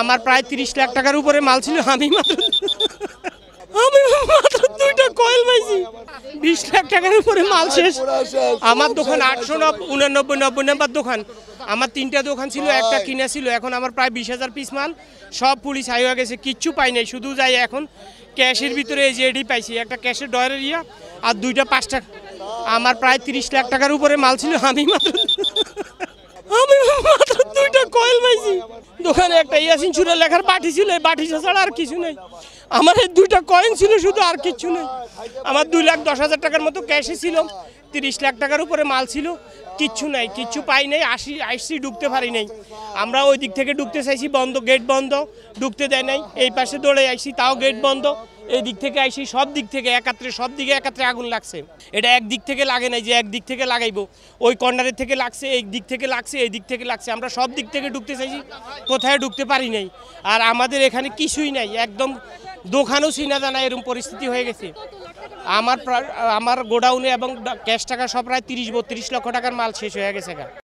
আমার প্রায় তিরিশ লাখ টাকার উপরে মাল ছিল আমি দুইটা কয়েল বিশ লাখ টাকার উপরে মাল শেষ আমার দোকান আটশো উনানব্বই নব্বই দোকান আমার তিনটা দোকান ছিল একটা কিনা ছিল এখন আমার প্রায় বিশ হাজার পিস সব পুলিশ গেছে কিচ্ছু পাই নাই শুধু যাই এখন ক্যাশের ভিতরে এই জেডি পাইছি একটা ক্যাশের ডয়ের ইয়া আর দুইটা পাঁচ টাকা আমার প্রায় তিরিশ লাখ টাকার উপরে মাল ছিল আমি মাত্র আমি দোকানে একটা ইয়াসিন সুরে লেখার বাটি ছিল এই বাটি ছাড়া আর কিছু নেই আমার এই দুইটা কয়েন ছিল শুধু আর কিছু নেই আমার দুই লাখ দশ হাজার টাকার মতো ক্যাশই ছিল তিরিশ লাখ টাকার উপরে মাল ছিল কিচ্ছু নাই কিচ্ছু পাই নাই আসি আসছি ঢুকতে পারি নাই আমরা ওই দিক থেকে ঢুকতে চাইছি বন্ধ গেট বন্ধ ঢুকতে দেয় নাই এই পাশে দৌড়ে আসছি তাও গেট বন্ধ এই দিক থেকে আইসি সব দিক থেকে একাত্রে সব দিকে একাত্রে আগুন লাগছে এটা এক দিক থেকে লাগে নাই যে এক দিক থেকে লাগাইবো ওই কর্নারের থেকে লাগছে এই দিক থেকে লাগছে এই দিক থেকে লাগছে আমরা সব দিক থেকে ঢুকতে চাইছি কোথায় ঢুকতে পারি নাই আর আমাদের এখানে কিছুই নাই একদম দোকানও চিনা জানা এরকম পরিস্থিতি হয়ে গেছে আমার আমার গোডাউনে এবং ক্যাশ টাকা সব প্রায় তিরিশ বত্রিশ লক্ষ টাকার মাল শেষ হয়ে গেছে